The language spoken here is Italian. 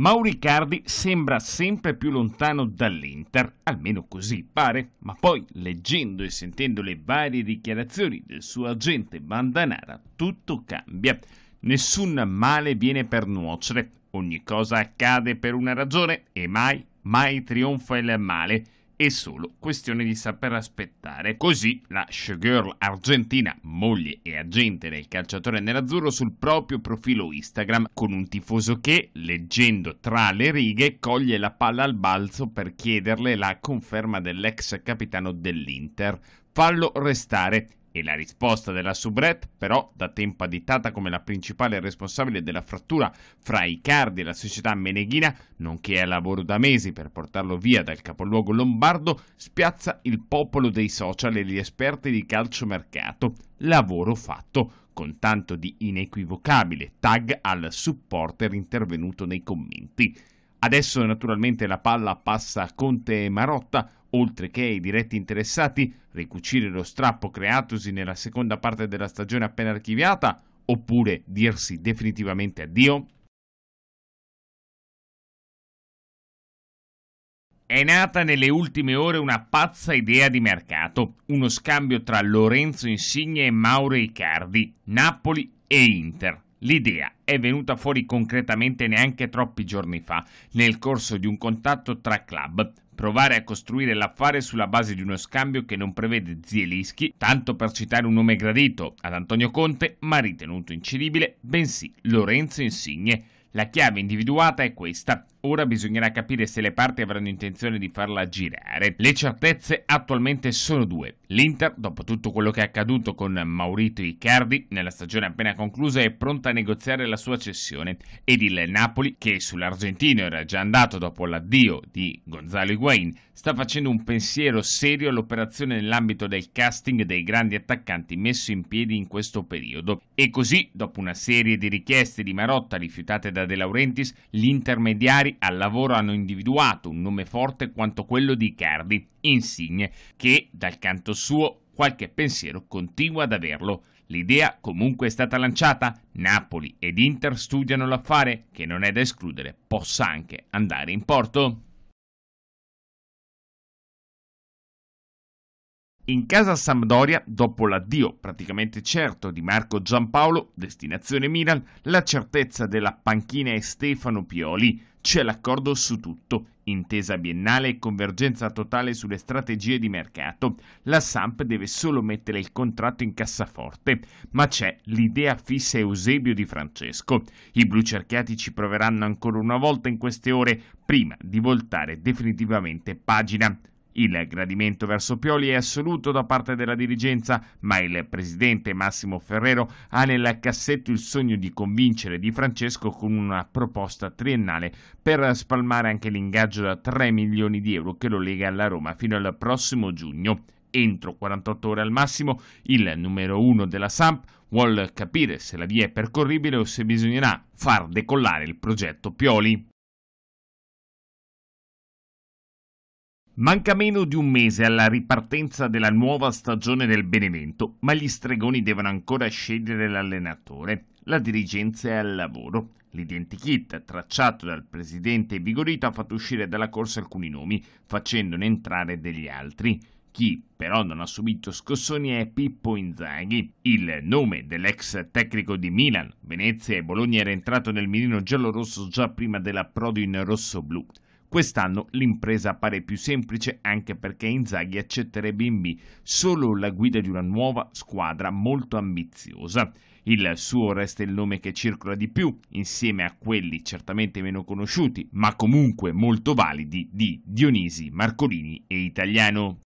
Mauricardi sembra sempre più lontano dall'Inter, almeno così pare, ma poi leggendo e sentendo le varie dichiarazioni del suo agente Bandanara tutto cambia. Nessun male viene per nuocere, ogni cosa accade per una ragione e mai, mai trionfa il male è solo questione di saper aspettare. Così la showgirl argentina, moglie e agente del calciatore nerazzurro sul proprio profilo Instagram, con un tifoso che, leggendo tra le righe, coglie la palla al balzo per chiederle la conferma dell'ex capitano dell'Inter. Fallo restare e la risposta della Subrep, però, da tempo additata come la principale responsabile della frattura fra i cardi e la società meneghina, nonché è a lavoro da mesi per portarlo via dal capoluogo lombardo, spiazza il popolo dei social e gli esperti di calciomercato. Lavoro fatto, con tanto di inequivocabile tag al supporter intervenuto nei commenti. Adesso naturalmente la palla passa a Conte e Marotta, oltre che ai diretti interessati, ricucire lo strappo creatosi nella seconda parte della stagione appena archiviata, oppure dirsi definitivamente addio? È nata nelle ultime ore una pazza idea di mercato, uno scambio tra Lorenzo Insigne e Mauro Icardi, Napoli e Inter. L'idea è venuta fuori concretamente neanche troppi giorni fa, nel corso di un contatto tra club, provare a costruire l'affare sulla base di uno scambio che non prevede Zielischi, tanto per citare un nome gradito ad Antonio Conte, ma ritenuto incedibile, bensì Lorenzo Insigne. La chiave individuata è questa. Ora bisognerà capire se le parti avranno intenzione di farla girare. Le certezze attualmente sono due. L'Inter, dopo tutto quello che è accaduto con Maurito Icardi nella stagione appena conclusa, è pronta a negoziare la sua cessione ed il Napoli, che sull'argentino era già andato dopo l'addio di Gonzalo Higuain, sta facendo un pensiero serio all'operazione nell'ambito del casting dei grandi attaccanti messo in piedi in questo periodo. E così, dopo una serie di richieste di Marotta rifiutate da De Laurentiis, gli intermediari al lavoro hanno individuato un nome forte quanto quello di Icardi, Insigne, che dal canto suo qualche pensiero continua ad averlo. L'idea comunque è stata lanciata, Napoli ed Inter studiano l'affare che non è da escludere possa anche andare in porto. In casa Sampdoria, dopo l'addio praticamente certo di Marco Giampaolo, destinazione Milan, la certezza della panchina è Stefano Pioli. C'è l'accordo su tutto, intesa biennale e convergenza totale sulle strategie di mercato. La Samp deve solo mettere il contratto in cassaforte, ma c'è l'idea fissa Eusebio di Francesco. I blucerchiati ci proveranno ancora una volta in queste ore, prima di voltare definitivamente pagina. Il gradimento verso Pioli è assoluto da parte della dirigenza, ma il presidente Massimo Ferrero ha nel cassetto il sogno di convincere Di Francesco con una proposta triennale per spalmare anche l'ingaggio da 3 milioni di euro che lo lega alla Roma fino al prossimo giugno. Entro 48 ore al massimo, il numero 1 della Samp vuol capire se la via è percorribile o se bisognerà far decollare il progetto Pioli. Manca meno di un mese alla ripartenza della nuova stagione del Benevento, ma gli stregoni devono ancora scegliere l'allenatore. La dirigenza è al lavoro. L'identikit tracciato dal presidente Vigorito ha fatto uscire dalla corsa alcuni nomi, facendone entrare degli altri. Chi però non ha subito scossoni è Pippo Inzaghi. Il nome dell'ex tecnico di Milan, Venezia e Bologna era entrato nel mirino giallo-rosso già prima dell'approdo in rosso-blu. Quest'anno l'impresa appare più semplice anche perché Inzaghi accetterebbe in B solo la guida di una nuova squadra molto ambiziosa. Il suo resta il nome che circola di più, insieme a quelli certamente meno conosciuti, ma comunque molto validi, di Dionisi, Marcolini e Italiano.